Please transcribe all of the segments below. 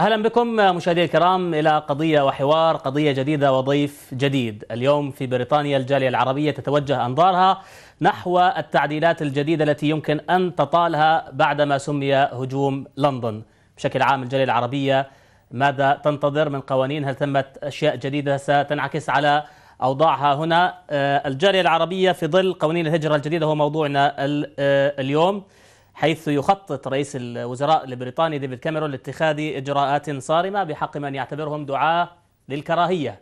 اهلا بكم مشاهدي الكرام الى قضيه وحوار قضيه جديده وضيف جديد اليوم في بريطانيا الجاليه العربيه تتوجه انظارها نحو التعديلات الجديده التي يمكن ان تطالها بعدما سمي هجوم لندن بشكل عام الجاليه العربيه ماذا تنتظر من قوانين هل ثمت اشياء جديده ستنعكس على اوضاعها هنا آه، الجاليه العربيه في ظل قوانين الهجره الجديده هو موضوعنا آه، اليوم حيث يخطط رئيس الوزراء البريطاني ديفيد كاميرون لاتخاذ إجراءات صارمة بحق من يعتبرهم دعاة للكراهية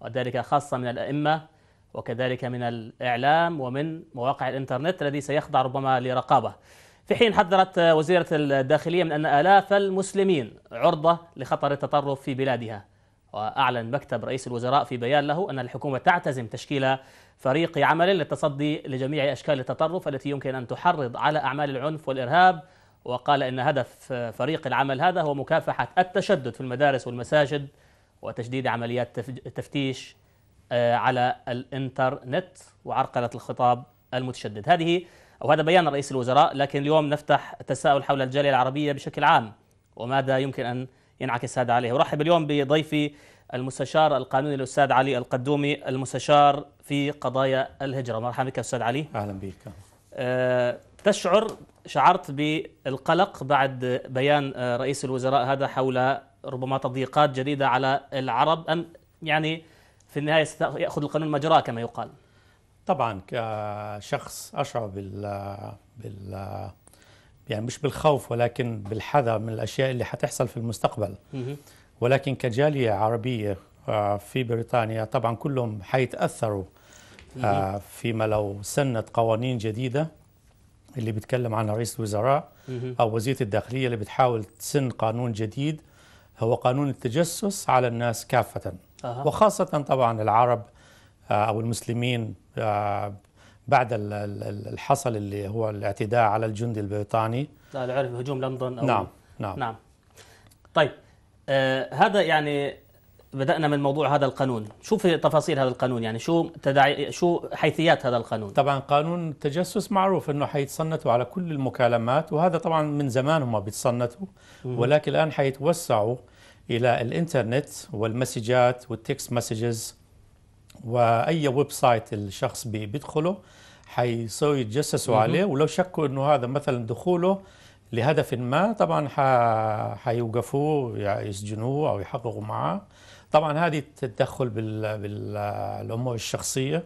وذلك خاصة من الأئمة وكذلك من الإعلام ومن مواقع الإنترنت الذي سيخضع ربما لرقابة في حين حذرت وزيرة الداخلية من أن آلاف المسلمين عرضة لخطر التطرف في بلادها وأعلن مكتب رئيس الوزراء في بيان له أن الحكومة تعتزم تشكيل فريق عمل للتصدي لجميع أشكال التطرف التي يمكن أن تحرض على أعمال العنف والإرهاب وقال إن هدف فريق العمل هذا هو مكافحة التشدد في المدارس والمساجد وتشديد عمليات التفتيش آه، على الإنترنت وعرقلة الخطاب المتشدد هذه أو هذا بيان رئيس الوزراء لكن اليوم نفتح التساؤل حول الجالية العربية بشكل عام وماذا يمكن أن ينعكس هذا عليه ورحب اليوم بضيفي المستشار القانوني الأستاذ علي القدومي المستشار في قضايا الهجرة مرحبا بك أستاذ علي أهلا بك آه، تشعر شعرت بالقلق بعد بيان آه، رئيس الوزراء هذا حول ربما تضييقات جديدة على العرب أم يعني في النهاية سيأخذ القانون مجراه كما يقال طبعا كشخص أشعر بال بال يعني مش بالخوف ولكن بالحذر من الأشياء اللي حتحصل في المستقبل ولكن كجالية عربية آه، في بريطانيا طبعا كلهم حيتأثروا آه، فيما لو سنت قوانين جديدة اللي بيتكلم عنها رئيس الوزراء أو وزيرة الداخلية اللي بتحاول تسن قانون جديد هو قانون التجسس على الناس كافة وخاصة طبعا العرب آه، أو المسلمين بعد اللي حصل اللي هو الاعتداء على الجندي البريطاني لا عرف هجوم لندن أو نعم نعم نعم طيب آه هذا يعني بدأنا من موضوع هذا القانون شو في تفاصيل هذا القانون يعني شو تداعي شو حيثيات هذا القانون طبعا قانون التجسس معروف انه حيتصنتوا على كل المكالمات وهذا طبعا من زمان هم بيتصنتوا ولكن الان حيتوسعوا الى الانترنت والمسجات والتكست مسجز واي ويب سايت الشخص بيدخله حيسوي يتجسسوا عليه ولو شكوا انه هذا مثلا دخوله لهدف ما طبعا حيوقفوه يسجنوه او يحققوا معاه طبعا هذه التدخل بالامور الشخصيه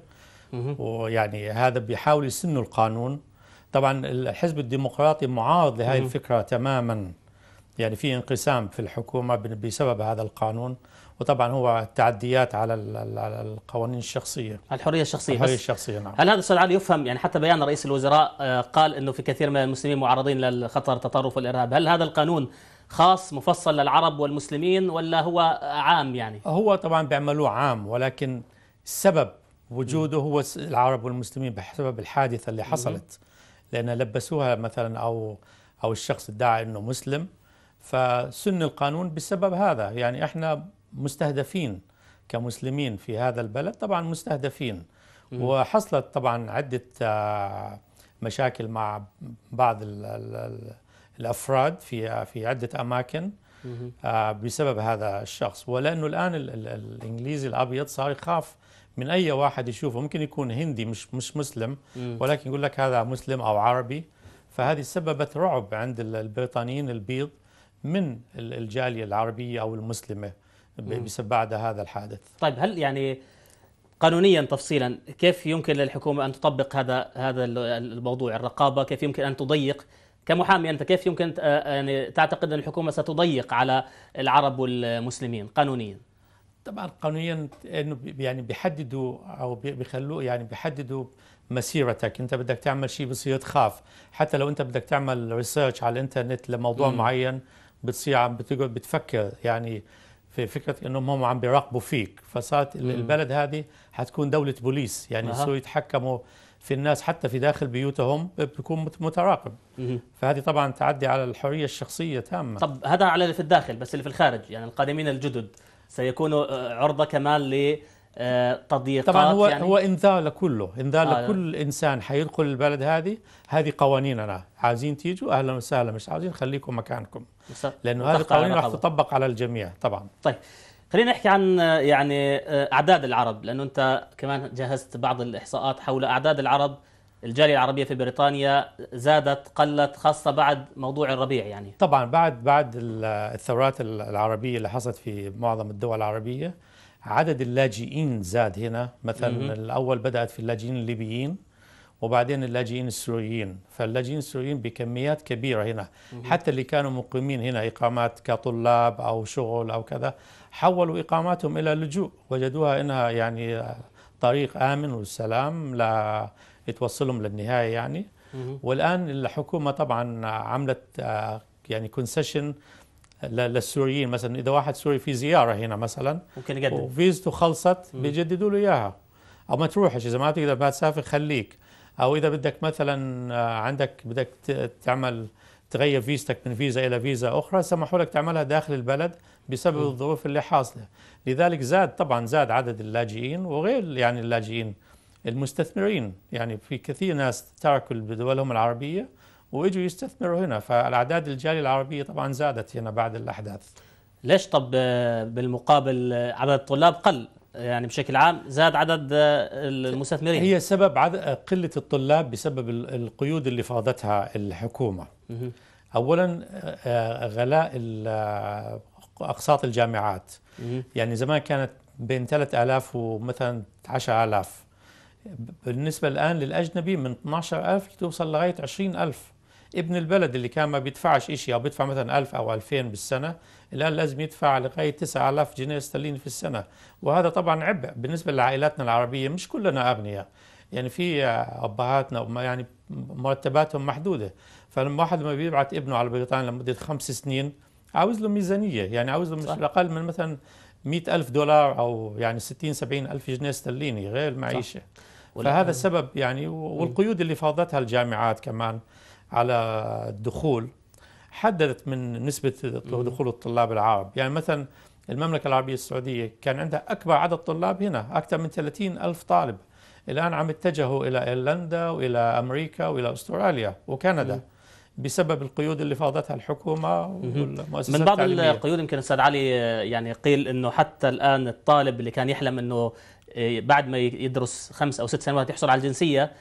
ويعني هذا بيحاول يسنوا القانون طبعا الحزب الديمقراطي معارض لهذه الفكره تماما يعني في انقسام في الحكومه بسبب هذا القانون وطبعا هو تعديات على القوانين الشخصيه الحريه الشخصيه الحريه الشخصيه نعم هل هذا استاذ علي يفهم يعني حتى بيان رئيس الوزراء آه، قال انه في كثير من المسلمين معرضين للخطر التطرف والارهاب هل هذا القانون خاص مفصل للعرب والمسلمين ولا هو عام يعني هو طبعا بيعملوه عام ولكن سبب وجوده هو العرب والمسلمين بسبب الحادثه اللي حصلت لان لبسوها مثلا او او الشخص ادعى انه مسلم فسن القانون بسبب هذا يعني احنا مستهدفين كمسلمين في هذا البلد طبعا مستهدفين وحصلت طبعا عدة آه، مشاكل مع بعض الأفراد في آه، في عدة أماكن آه، بسبب هذا الشخص ولأنه الآن الإنجليزي الأبيض صار يخاف من أي واحد يشوفه ممكن يكون هندي مش مش مسلم ولكن يقول لك هذا مسلم أو عربي فهذه سببت رعب عند البريطانيين البيض من الجالية العربية أو المسلمة بعد هذا الحادث طيب هل يعني قانونيا تفصيلا كيف يمكن للحكومه ان تطبق هذا هذا الموضوع الرقابه كيف يمكن ان تضيق كمحامي انت كيف يمكن آه، يعني تعتقد ان الحكومه ستضيق على العرب والمسلمين قانونيا طبعا قانونيا انه يعني بيحددوا او بيخلوه يعني بيحددوا مسيرتك انت بدك تعمل شيء بصير تخاف حتى لو انت بدك تعمل ريسيرش على الانترنت لموضوع م. معين بتصير عم بتقعد بتفكر يعني في فكره انهم هم عم بيراقبوا فيك فصارت البلد هذه حتكون دوله بوليس يعني يصيروا يتحكموا في الناس حتى في داخل بيوتهم بيكون متراقب فهذه طبعا تعدي على الحريه الشخصيه تامه طب هذا على اللي في الداخل بس اللي في الخارج يعني القادمين الجدد سيكونوا آه، عرضه كمان آه، تضييقات طبعا هو يعني هو انذار لكله انذار آه لكل انسان حيدخل البلد هذه هذه قوانيننا عايزين تيجوا اهلا وسهلا مش عايزين خليكم مكانكم لانه هذه القوانين راح تطبق على الجميع طبعا طيب خلينا نحكي عن آه، يعني آه، اعداد العرب لانه انت كمان جهزت بعض الاحصاءات حول اعداد العرب الجاليه العربيه في بريطانيا زادت قلت خاصه بعد موضوع الربيع يعني طبعا بعد بعد الثورات العربيه اللي حصلت في معظم الدول العربيه عدد اللاجئين زاد هنا مثلا م-م. الاول بدات في اللاجئين الليبيين وبعدين اللاجئين السوريين فاللاجئين السوريين بكميات كبيرة هنا مم. حتى اللي كانوا مقيمين هنا إقامات كطلاب أو شغل أو كذا حولوا إقاماتهم إلى لجوء وجدوها إنها يعني طريق آمن والسلام لا توصلهم للنهايه يعني والان الحكومه طبعا عملت آه، يعني كونسيشن للسوريين مثلا اذا واحد سوري في زياره هنا مثلا ممكن يقدم وفيزته خلصت بيجددوا له اياها او ما تروحش اذا ما تقدر ما تسافر خليك او اذا بدك مثلا آه، عندك بدك تعمل تغير فيزتك من فيزا الى فيزا اخرى سمحوا لك تعملها داخل البلد بسبب الظروف اللي حاصله لذلك زاد طبعا زاد عدد اللاجئين وغير يعني اللاجئين المستثمرين يعني في كثير ناس تركوا دولهم العربية وإجوا يستثمروا هنا فالأعداد الجالية العربية طبعا زادت هنا بعد الأحداث ليش طب بالمقابل عدد الطلاب قل يعني بشكل عام زاد عدد المستثمرين هي سبب عد... قلة الطلاب بسبب القيود اللي فرضتها الحكومة أولا غلاء أقساط الجامعات يعني زمان كانت بين 3000 ومثلا 10000 بالنسبة الآن للأجنبي من 12000 توصل لغاية 20000 ابن البلد اللي كان ما بيدفعش شيء أو يعني بيدفع مثلا 1000 أو 2000 بالسنة الآن لازم يدفع لغاية 9000 جنيه استرليني في السنة وهذا طبعا عبء بالنسبة لعائلاتنا العربية مش كلنا أغنياء يعني في أبهاتنا يعني مرتباتهم محدودة فلما واحد ما بيبعت ابنه على بريطانيا لمدة خمس سنين عاوز له ميزانية يعني عاوز له مش أقل من مثلا مئة ألف دولار أو يعني ستين سبعين ألف جنيه استرليني غير معيشة فهذا السبب يعني والقيود اللي فرضتها الجامعات كمان على الدخول حددت من نسبة دخول الطلاب العرب يعني مثلا المملكة العربية السعودية كان عندها أكبر عدد طلاب هنا أكثر من 30 ألف طالب الآن عم اتجهوا إلى إيرلندا وإلى أمريكا وإلى أستراليا وكندا م. بسبب القيود اللي فرضتها الحكومه والمؤسسات من بعض التعليمية. القيود يمكن استاذ علي يعني قيل انه حتى الان الطالب اللي كان يحلم انه إيه، بعد ما يدرس خمس او ست سنوات يحصل على الجنسيه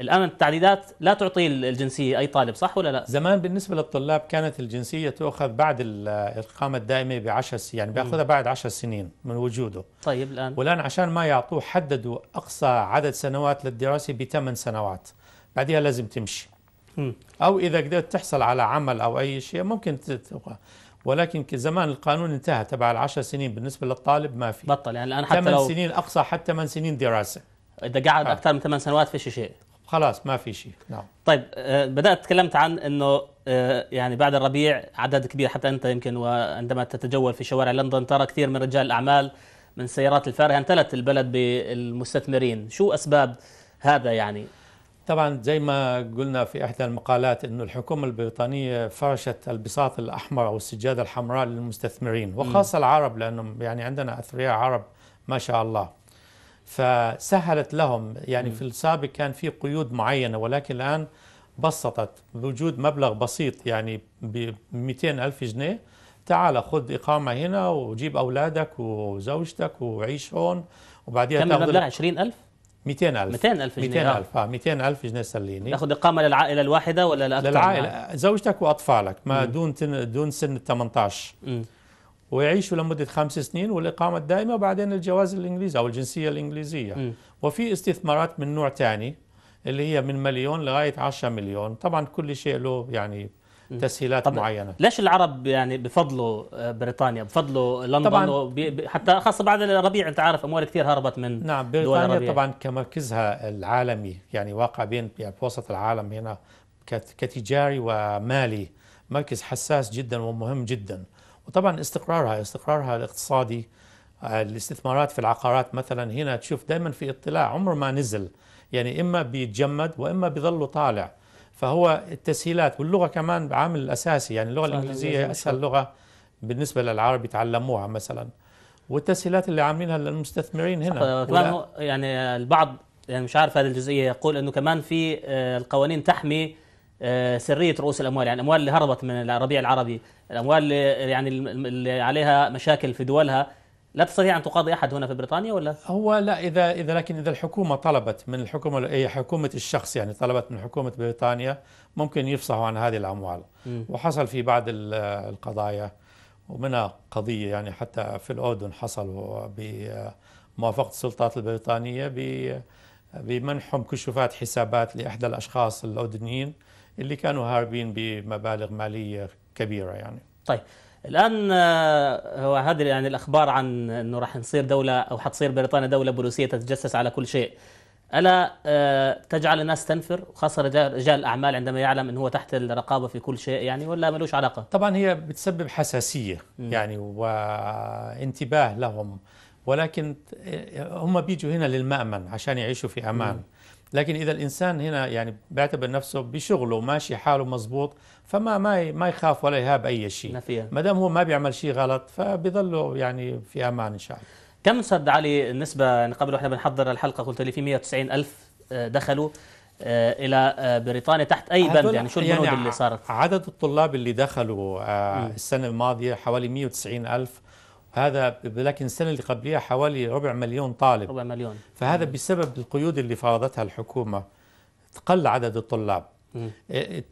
الان التعديلات لا تعطي الجنسيه اي طالب صح ولا لا؟ زمان بالنسبه للطلاب كانت الجنسيه تؤخذ بعد الاقامه الدائمه ب يعني بياخذها بعد عشر سنين من وجوده. طيب الان والان عشان ما يعطوه حددوا اقصى عدد سنوات للدراسه بثمان سنوات، بعدها لازم تمشي. أو إذا قدرت تحصل على عمل أو أي شيء ممكن تتوقع ولكن زمان القانون انتهى تبع العشر سنين بالنسبة للطالب ما في بطل يعني الآن حتى لو سنين أقصى حتى 8 سنين دراسة إذا قعد آه. أكثر من 8 سنوات في شيء خلاص ما في شيء نعم طيب آه، بدأت تكلمت عن أنه آه، يعني بعد الربيع عدد كبير حتى أنت يمكن وعندما تتجول في شوارع لندن ترى كثير من رجال الأعمال من سيارات الفارهة امتلت البلد بالمستثمرين شو أسباب هذا يعني طبعا زي ما قلنا في احدى المقالات انه الحكومه البريطانيه فرشت البساط الاحمر او السجاده الحمراء للمستثمرين وخاصه م. العرب لانهم يعني عندنا اثرياء عرب ما شاء الله فسهلت لهم يعني م. في السابق كان في قيود معينه ولكن الان بسطت بوجود مبلغ بسيط يعني ب 200 ألف جنيه تعال خذ إقامة هنا وجيب أولادك وزوجتك وعيش هون وبعدين كم المبلغ 20 ألف؟ 200000 200000 جنيه 200000 اه 200000 آه، جنيه سليني تاخذ اقامه للعائله الواحده ولا لاكثر للعائله زوجتك واطفالك ما دون تن... دون سن ال 18 ويعيشوا لمدة خمس سنين والإقامة الدائمة وبعدين الجواز الإنجليزي أو الجنسية الإنجليزية م. وفي استثمارات من نوع ثاني اللي هي من مليون لغاية 10 مليون طبعا كل شيء له يعني تسهيلات طب معينه ليش العرب يعني بفضلوا آه، بريطانيا بفضلوا لندن طبعاً حتى خاصه بعد الربيع انت عارف اموال كثير هربت من نعم بريطانيا طبعا كمركزها العالمي يعني واقع بين يعني بوسط العالم هنا كتجاري ومالي مركز حساس جدا ومهم جدا وطبعا استقرارها استقرارها الاقتصادي آه، الاستثمارات في العقارات مثلا هنا تشوف دائما في اطلاع عمره ما نزل يعني اما بيتجمد واما بيظل طالع فهو التسهيلات واللغه كمان عامل اساسي يعني اللغه الانجليزيه اسهل لغه بالنسبه للعرب يتعلموها مثلا والتسهيلات اللي عاملينها للمستثمرين هنا كمان يعني البعض يعني مش عارف هذه الجزئيه يقول انه كمان في آه، القوانين تحمي آه، سريه رؤوس الاموال يعني الاموال اللي هربت من الربيع العربي الاموال اللي يعني اللي عليها مشاكل في دولها لا تستطيع ان تقاضي احد هنا في بريطانيا ولا؟ هو لا اذا اذا لكن اذا الحكومه طلبت من الحكومه اي حكومه الشخص يعني طلبت من حكومه بريطانيا ممكن يفصحوا عن هذه الاموال م. وحصل في بعض القضايا ومنها قضيه يعني حتى في الاردن حصلوا بموافقه السلطات البريطانيه بمنحهم كشوفات حسابات لاحدى الاشخاص الاردنيين اللي كانوا هاربين بمبالغ ماليه كبيره يعني. طيب الان آه، هو هذه يعني الاخبار عن انه راح نصير دوله او حتصير بريطانيا دوله بوليسيه تتجسس على كل شيء الا آه، تجعل الناس تنفر وخاصه رجال الاعمال عندما يعلم انه هو تحت الرقابه في كل شيء يعني ولا ملوش علاقه طبعا هي بتسبب حساسيه يعني وانتباه لهم ولكن هم بيجوا هنا للمأمن عشان يعيشوا في أمان لكن إذا الإنسان هنا يعني بيعتبر نفسه بشغله ماشي حاله مزبوط فما ما ما يخاف ولا يهاب أي شيء ما دام هو ما بيعمل شيء غلط فبيظله يعني في أمان إن شاء الله كم استاذ علي النسبة يعني قبل واحنا بنحضر الحلقة قلت لي في 190 ألف آه، دخلوا آه، الى آه، بريطانيا تحت اي بند يعني شو البنود يعني اللي صارت عدد الطلاب اللي دخلوا السنه الماضيه حوالي 190 الف هذا لكن السنة اللي قبليها حوالي ربع مليون طالب ربع مليون فهذا مم. بسبب القيود اللي فرضتها الحكومة قل عدد الطلاب مم. إيه،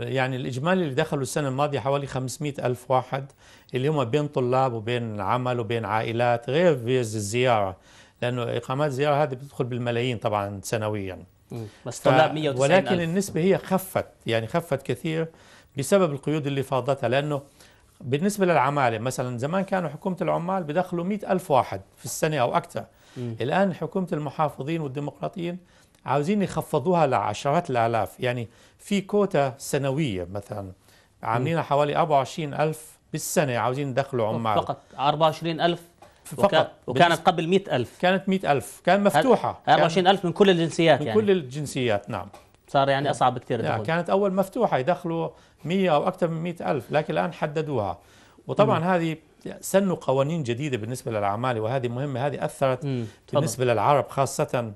يعني الإجمالي اللي دخلوا السنة الماضية حوالي 500 ألف واحد اللي هم بين طلاب وبين عمل وبين عائلات غير فيز الزيارة لأنه إقامات الزيارة هذه بتدخل بالملايين طبعا سنويا مم. بس طلاب 190 ولكن النسبة هي خفت يعني خفت كثير بسبب القيود اللي فرضتها لأنه بالنسبة للعمالة مثلا زمان كانوا حكومة العمال بدخلوا مئة ألف واحد في السنة أو أكثر م. الآن حكومة المحافظين والديمقراطيين عاوزين يخفضوها لعشرات الآلاف يعني في كوتا سنوية مثلا عاملينها حوالي 24 ألف بالسنة عاوزين يدخلوا عمال فقط 24 ألف فقط وكانت قبل 100 ألف كانت 100 ألف كان مفتوحة 24 ألف من كل الجنسيات من يعني. كل الجنسيات نعم صار يعني اصعب كثير يعني كانت اول مفتوحه يدخلوا 100 او اكثر من 100 الف لكن الان حددوها وطبعا مم. هذه سنوا قوانين جديده بالنسبه للعماله وهذه مهمه هذه اثرت مم. بالنسبه للعرب خاصه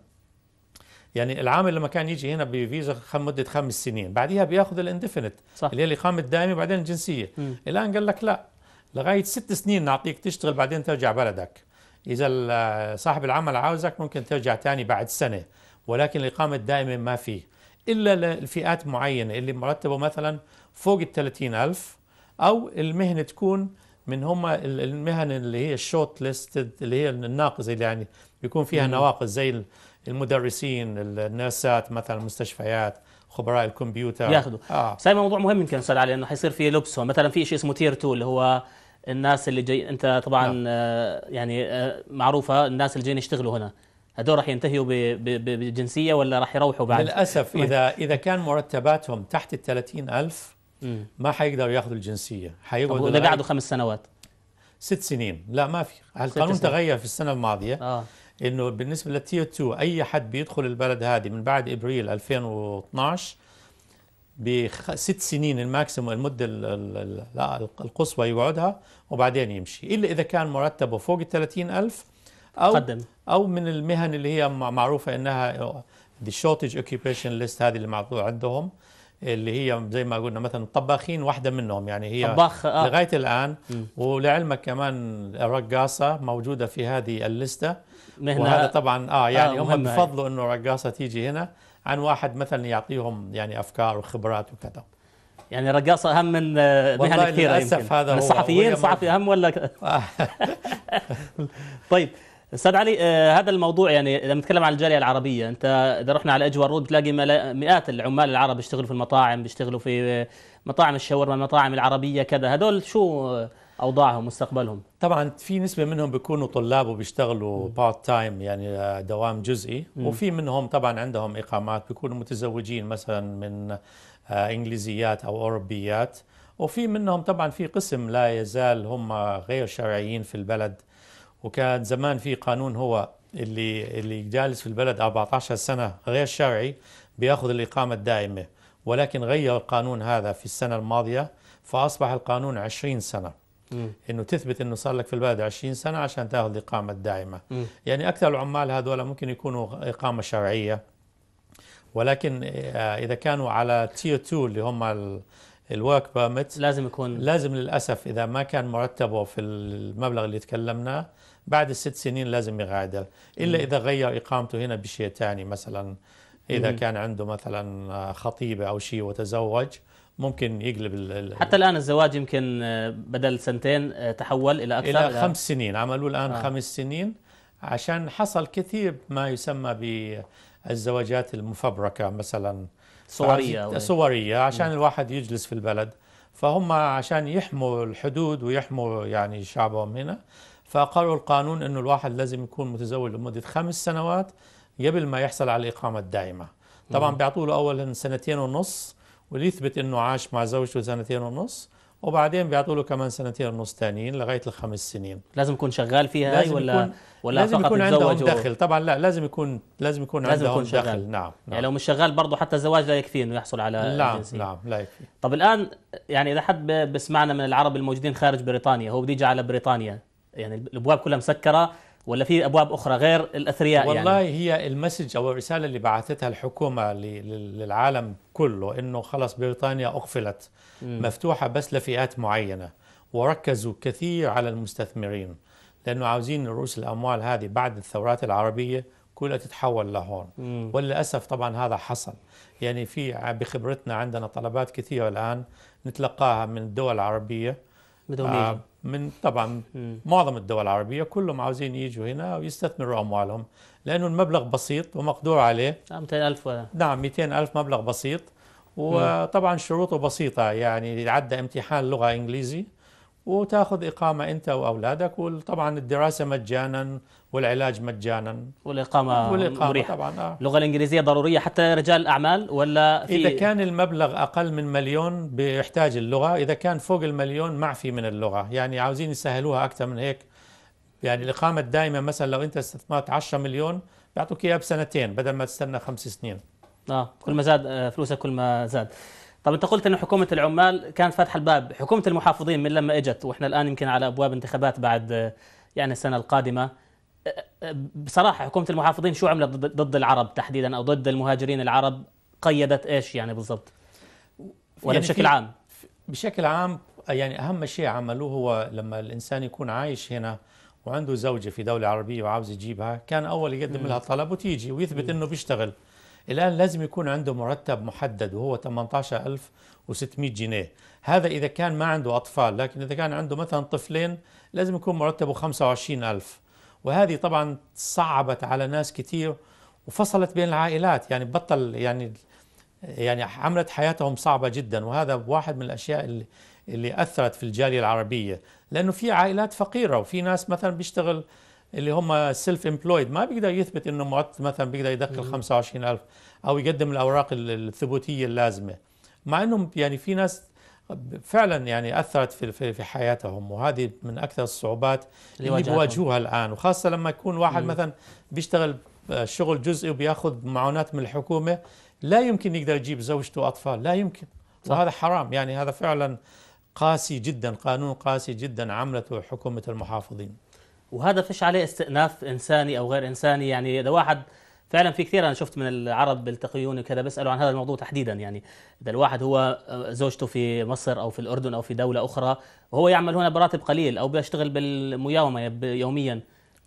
يعني العامل لما كان يجي هنا بفيزا مده خمس سنين بعدها بياخذ الاندفنت صح. اللي هي الاقامه الدائمه وبعدين الجنسيه مم. الان قال لك لا لغايه ست سنين نعطيك تشتغل بعدين ترجع بلدك اذا صاحب العمل عاوزك ممكن ترجع ثاني بعد سنه ولكن الاقامه الدائمه ما فيه إلا لفئات معينة اللي مرتبه مثلا فوق ال 30000 أو المهنة تكون من هم المهن اللي هي الشوت ليستد اللي هي الناقصة اللي يعني بيكون فيها نواقص زي المدرسين الناسات مثلا المستشفيات خبراء الكمبيوتر ياخذوا آه. سامي موضوع مهم يمكن استاذ علي انه حيصير في لبسهم مثلا في شيء اسمه تير 2 اللي هو الناس اللي جاي انت طبعا نعم. آه يعني آه معروفه الناس اللي جايين يشتغلوا هنا هذول راح ينتهيوا بجنسيه ولا راح يروحوا بعد للاسف اذا اذا كان مرتباتهم تحت ال 30000 ما حيقدروا ياخذوا الجنسيه حيقعدوا اذا قعدوا خمس سنوات ست سنين لا ما في القانون تغير في السنه الماضيه آه. انه بالنسبه للتير 2 اي حد بيدخل البلد هذه من بعد ابريل 2012 بست سنين الماكسيموم المده القصوى يقعدها وبعدين يمشي الا اذا كان مرتبه فوق ال 30000 او قدم او من المهن اللي هي معروفه انها دي شورتج اوكيبيشن ليست هذه اللي معطوه عندهم اللي هي زي ما قلنا مثلا الطباخين واحده منهم يعني هي طباخ آه. لغايه الان ولعلمك كمان الرقاصه موجوده في هذه اللسته مهنة وهذا طبعا اه, آه، يعني آه هم بفضلوا إيه. انه الرقاصه تيجي هنا عن واحد مثلا يعطيهم يعني افكار وخبرات وكذا يعني الرقاصه اهم من آه، مهن كثيره للاسف يمكن. هذا الصحفيين صحفي اهم ولا طيب استاذ علي آه، هذا الموضوع يعني اذا نتكلم عن الجاليه العربيه انت اذا رحنا على اجوار رود بتلاقي مئات العمال العرب بيشتغلوا في المطاعم بيشتغلوا في آه، مطاعم الشاورما المطاعم العربيه كذا هذول شو اوضاعهم مستقبلهم طبعا في نسبه منهم بيكونوا طلاب وبيشتغلوا بارت تايم يعني آه، دوام جزئي م. وفي منهم طبعا عندهم اقامات بيكونوا متزوجين مثلا من انجليزيات او اوروبيات وفي منهم طبعا في قسم لا يزال هم غير شرعيين في البلد وكان زمان في قانون هو اللي اللي جالس في البلد 14 سنه غير شرعي بياخذ الاقامه الدائمه ولكن غير القانون هذا في السنه الماضيه فاصبح القانون 20 سنه انه تثبت انه صار لك في البلد 20 سنه عشان تاخذ الاقامه الدائمه م. يعني اكثر العمال هذول ممكن يكونوا اقامه شرعيه ولكن آه، اذا كانوا على تير 2 اللي هم الورك بيرميت لازم يكون لازم للاسف اذا ما كان مرتبه في المبلغ اللي تكلمناه بعد الست سنين لازم يغادر إلا إذا غير إقامته هنا بشيء ثاني مثلا إذا كان عنده مثلا خطيبة أو شيء وتزوج ممكن يقلب الـ حتى الان الزواج يمكن آه، بدل سنتين آه، تحول الى اكثر الى خمس سنين عملوا الان آه. خمس سنين عشان حصل كثير ما يسمى بالزواجات المفبركه مثلا صوريه صوريه عشان الواحد يجلس في البلد فهم عشان يحموا الحدود ويحموا يعني شعبهم هنا فقالوا القانون أنه الواحد لازم يكون متزوج لمدة خمس سنوات قبل ما يحصل على الإقامة الدائمة طبعا بيعطوا له أولا سنتين ونص وليثبت أنه عاش مع زوجته سنتين ونص وبعدين بيعطوا له كمان سنتين ونص ثانيين لغايه الخمس سنين لازم يكون شغال فيها لازم ولا يكون ولا لازم فقط يكون عنده دخل طبعا لا لازم يكون لازم يكون لازم عنده يكون دخل نعم, نعم يعني لو مش شغال برضه حتى الزواج لا يكفي انه يحصل على نعم الجنسية. نعم لا يكفي طب الان يعني اذا حد بسمعنا من العرب الموجودين خارج بريطانيا هو بده يجي على بريطانيا يعني الابواب كلها مسكره ولا في ابواب اخرى غير الاثرياء يعني؟ والله يعني؟ هي المسج او الرساله اللي بعثتها الحكومه للعالم كله انه خلص بريطانيا اقفلت م. مفتوحه بس لفئات معينه وركزوا كثير على المستثمرين لانه عاوزين رؤوس الاموال هذه بعد الثورات العربيه كلها تتحول لهون م. وللاسف طبعا هذا حصل يعني في بخبرتنا عندنا طلبات كثيره الان نتلقاها من الدول العربيه بدهم آه من طبعا معظم الدول العربيه كلهم عاوزين يجوا هنا ويستثمروا اموالهم لانه المبلغ بسيط ومقدور عليه 200000 نعم 200000 نعم، مبلغ بسيط وطبعا شروطه بسيطه يعني يعدى امتحان لغه انجليزي وتاخذ اقامه انت واولادك وطبعا الدراسه مجانا والعلاج مجانا والإقامة, والإقامة مريحة طبعا آه. اللغة الإنجليزية ضرورية حتى رجال الأعمال ولا في إذا كان المبلغ أقل من مليون بيحتاج اللغة إذا كان فوق المليون معفي من اللغة يعني عاوزين يسهلوها أكثر من هيك يعني الإقامة الدائمة مثلا لو أنت استثمرت 10 مليون بيعطوك إياها بسنتين بدل ما تستنى خمس سنين آه كل ما زاد آه، فلوسك كل ما زاد طب انت قلت انه حكومه العمال كانت فاتحه الباب حكومه المحافظين من لما اجت واحنا الان يمكن على ابواب انتخابات بعد آه، يعني السنه القادمه بصراحه حكومه المحافظين شو عملت ضد العرب تحديدا او ضد المهاجرين العرب قيدت ايش يعني بالضبط ولا يعني بشكل عام بشكل عام يعني اهم شيء عملوه هو لما الانسان يكون عايش هنا وعنده زوجه في دوله عربيه وعاوز يجيبها كان اول يقدم لها طلب وتيجي ويثبت انه بيشتغل الآن لازم يكون عنده مرتب محدد وهو 18600 جنيه هذا إذا كان ما عنده أطفال لكن إذا كان عنده مثلا طفلين لازم يكون مرتبه 25000 وهذه طبعا صعبت على ناس كثير وفصلت بين العائلات يعني بطل يعني يعني عملت حياتهم صعبة جدا وهذا واحد من الأشياء اللي, اللي أثرت في الجالية العربية لأنه في عائلات فقيرة وفي ناس مثلا بيشتغل اللي هم سيلف امبلويد ما بيقدر يثبت انه مثلا بيقدر يدخل 25000 او يقدم الاوراق الثبوتيه اللازمه مع انهم يعني في ناس فعلا يعني اثرت في في حياتهم وهذه من اكثر الصعوبات اللي, اللي بيواجهوها الان وخاصه لما يكون واحد مم. مثلا بيشتغل آه، شغل جزئي وبياخذ معونات من الحكومه لا يمكن يقدر يجيب زوجته واطفال لا يمكن صح. وهذا حرام يعني هذا فعلا قاسي جدا قانون قاسي جدا عملته حكومه المحافظين وهذا فيش عليه استئناف انساني او غير انساني يعني اذا واحد فعلا في كثير انا شفت من العرب بيلتقيون وكذا بيسالوا عن هذا الموضوع تحديدا يعني اذا الواحد هو آه، زوجته في مصر او في الاردن او في دوله اخرى وهو يعمل هنا براتب قليل او بيشتغل بالمياومه يوميا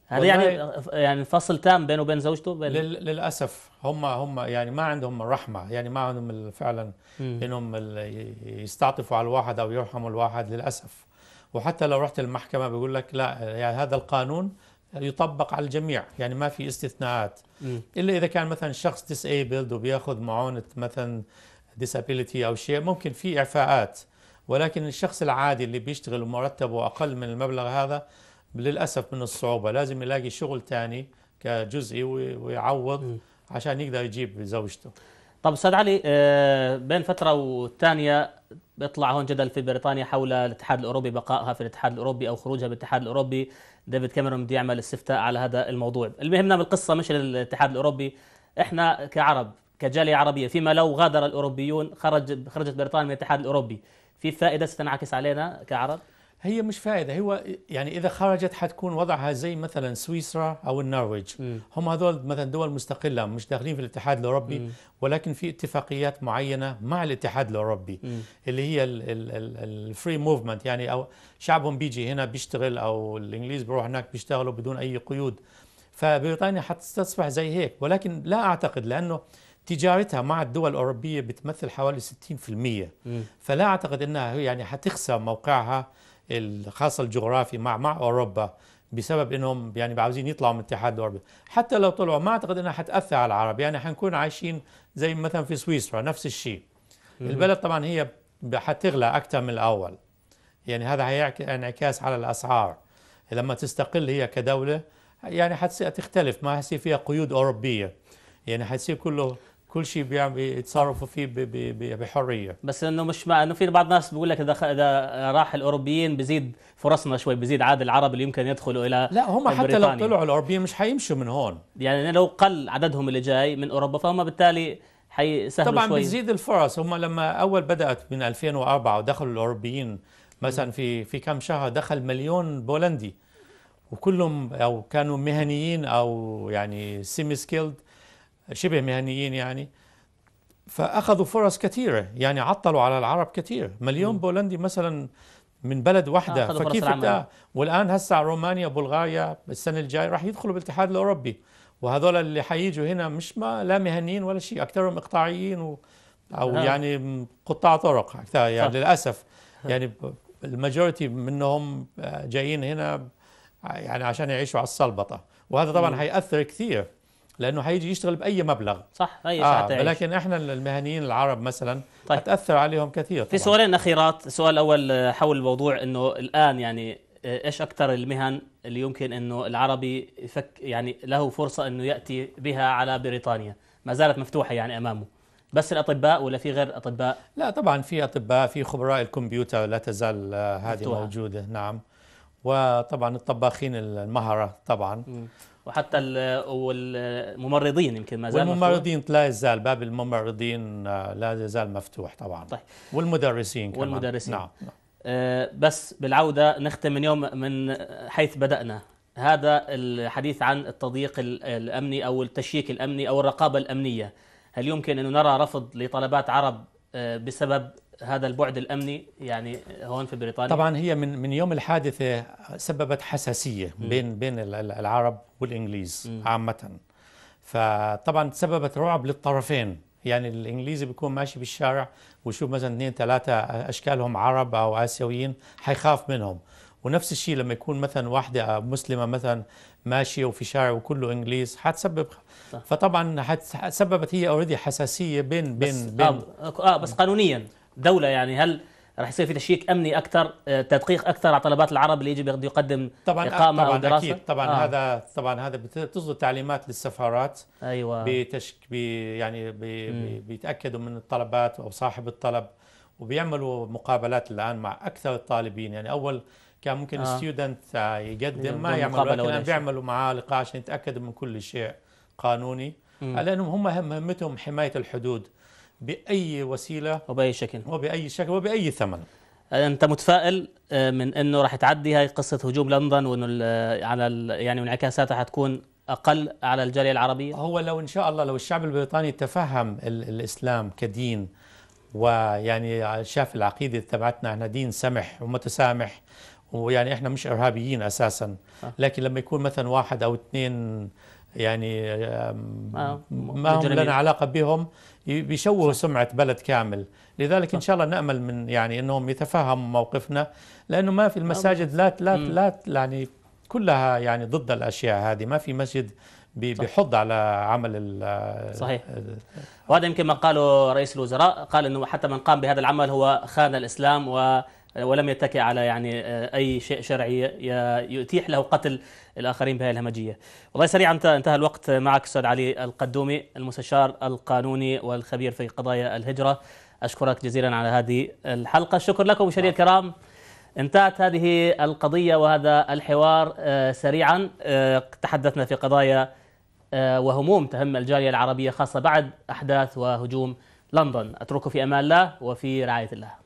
هذا يعني يعني فصل تام بينه وبين زوجته بين للاسف هم هم يعني ما عندهم الرحمه يعني ما عندهم فعلا انهم يستعطفوا على الواحد او يرحموا الواحد للاسف وحتى لو رحت المحكمه بيقول لك لا يعني هذا القانون يطبق على الجميع يعني ما في استثناءات م. الا اذا كان مثلا شخص ديسيبلد وبياخذ معونه مثلا ديسابيليتي او شيء ممكن في اعفاءات ولكن الشخص العادي اللي بيشتغل ومرتبه اقل من المبلغ هذا للاسف من الصعوبه لازم يلاقي شغل ثاني كجزئي ويعوض عشان يقدر يجيب زوجته طب استاذ علي آه، بين فتره والثانيه بيطلع هون جدل في بريطانيا حول الاتحاد الاوروبي بقائها في الاتحاد الاوروبي او خروجها بالاتحاد الاوروبي ديفيد كاميرون بده يعمل استفتاء على هذا الموضوع المهمنا بالقصه مش الاتحاد الاوروبي احنا كعرب كجاليه عربيه فيما لو غادر الاوروبيون خرج خرجت بريطانيا من الاتحاد الاوروبي في فائده ستنعكس علينا كعرب هي مش فائدة هو يعني إذا خرجت حتكون وضعها زي مثلا سويسرا أو النرويج م. هم هذول مثلا دول مستقلة مش داخلين في الاتحاد الأوروبي م. ولكن في اتفاقيات معينة مع الاتحاد الأوروبي م. اللي هي الفري موفمنت يعني أو شعبهم بيجي هنا بيشتغل أو الإنجليز بيروح هناك بيشتغلوا بدون أي قيود فبريطانيا حتصبح زي هيك ولكن لا أعتقد لأنه تجارتها مع الدول الأوروبية بتمثل حوالي 60% م. فلا أعتقد أنها يعني حتخسر موقعها الخاصة الجغرافي مع مع اوروبا بسبب انهم يعني عاوزين يطلعوا من الاتحاد الاوروبي حتى لو طلعوا ما اعتقد انها حتاثر على العرب يعني حنكون عايشين زي مثلا في سويسرا نفس الشيء البلد طبعا هي حتغلى اكثر من الاول يعني هذا هيعكس انعكاس على الاسعار لما تستقل هي كدوله يعني حتختلف ما حيصير فيها قيود اوروبيه يعني حيصير كله كل شيء بيتصرفوا فيه بحريه بس انه مش مع انه في بعض الناس بيقول لك اذا اذا راح الاوروبيين بزيد فرصنا شوي بزيد عدد العرب اللي يمكن يدخلوا الى لا هم حتى لو طلعوا الاوروبيين مش حيمشوا من هون يعني لو قل عددهم اللي جاي من اوروبا فهم بالتالي حيسهلوا طبعا شوي. بتزيد الفرص هم لما اول بدات من 2004 ودخلوا الاوروبيين مثلا في في كم شهر دخل مليون بولندي وكلهم او كانوا مهنيين او يعني سيمي سكيلد شبه مهنيين يعني فأخذوا فرص كثيرة يعني عطلوا على العرب كثير مليون بولندي مثلا من بلد واحدة فكيف والآن هسه رومانيا بلغاريا السنة الجاية راح يدخلوا بالاتحاد الأوروبي وهذول اللي حييجوا هنا مش ما لا مهنيين ولا شيء أكثرهم إقطاعيين و أو ها. نعم. يعني قطاع طرق أكثر يعني صح. للأسف يعني الماجورتي منهم جايين هنا يعني عشان يعيشوا على السلبطة وهذا طبعا حيأثر كثير لانه هيجي يشتغل باي مبلغ صح اي آه لكن احنا المهنيين العرب مثلا طيب. هتاثر عليهم كثير طبعا. في سؤالين اخيرات السؤال الاول آه، حول الموضوع انه الان يعني آه، ايش اكثر المهن اللي يمكن انه العربي يفك يعني له فرصه انه ياتي بها على بريطانيا ما زالت مفتوحه يعني امامه بس الاطباء ولا في غير اطباء لا طبعا في اطباء في خبراء الكمبيوتر لا تزال آه، هذه موجوده نعم وطبعا الطباخين المهره طبعا م. وحتى والممرضين يمكن ما زال والممرضين لا يزال باب الممرضين آه، لا يزال مفتوح طبعا طيب. والمدرسين كمان والمدرسين نعم, نعم. بس بالعودة نختم من يوم من حيث بدأنا هذا الحديث عن التضييق الأمني أو التشييك الأمني أو الرقابة الأمنية هل يمكن أن نرى رفض لطلبات عرب آه، بسبب هذا البعد الامني يعني هون في بريطانيا طبعا هي من من يوم الحادثه سببت حساسيه بين بين العرب والانجليز عامه فطبعا سببت رعب للطرفين يعني الانجليزي بيكون ماشي بالشارع ويشوف مثلا اثنين ثلاثه اشكالهم عرب او اسيويين حيخاف منهم ونفس الشيء لما يكون مثلا واحدة مسلمة مثلا ماشية وفي شارع وكله إنجليز حتسبب فطبعا سببت هي اوريدي حساسية بين بين بس بين آه, آه بس قانونيا دوله يعني هل راح يصير في تشييك امني اكثر تدقيق اكثر على طلبات العرب اللي يجب يقدم طبعا اقامه طبعا او دراسه أكيد طبعا آه. هذا طبعا هذا بتصدر تعليمات للسفارات ايوه بتشك بي يعني بي بيتاكدوا من الطلبات او صاحب الطلب وبيعملوا مقابلات الان مع اكثر الطالبين يعني اول كان ممكن آه. ستودنت يقدم ما يعمل لكن الان بيعملوا معاه لقاء عشان يتاكدوا من كل شيء قانوني لانهم هم مهمتهم حمايه الحدود باي وسيله وباي شكل وباي شكل وباي ثمن آه، انت متفائل آه، من انه راح تعدي هاي قصه هجوم لندن وانه آه، على يعني انعكاساتها حتكون اقل على الجاليه العربيه هو لو ان شاء الله لو الشعب البريطاني تفهم الاسلام كدين ويعني شاف العقيده تبعتنا احنا دين سمح ومتسامح ويعني احنا مش ارهابيين اساسا لكن لما يكون مثلا واحد او اثنين يعني آه، آه، ما هم لنا علاقه بهم بيشوهوا سمعه بلد كامل لذلك ان شاء الله نامل من يعني انهم يتفهموا موقفنا لانه ما في آه، المساجد لا لا لا يعني كلها يعني ضد الاشياء هذه ما في مسجد بيحض على عمل ال صحيح وهذا يمكن ما قاله رئيس الوزراء قال انه حتى من قام بهذا العمل هو خان الاسلام و ولم يتكئ على يعني آه، اي شيء شرعي يتيح له قتل الاخرين بهذه الهمجيه. والله سريعا انتهى الوقت معك استاذ علي القدومي المستشار القانوني والخبير في قضايا الهجره. اشكرك جزيلا على هذه الحلقه، الشكر لكم مشاهدينا نعم. الكرام. انتهت هذه القضيه وهذا الحوار آه، سريعا آه، تحدثنا في قضايا وهموم تهم الجاليه العربيه خاصه بعد احداث وهجوم لندن. اتركه في امان الله وفي رعايه الله.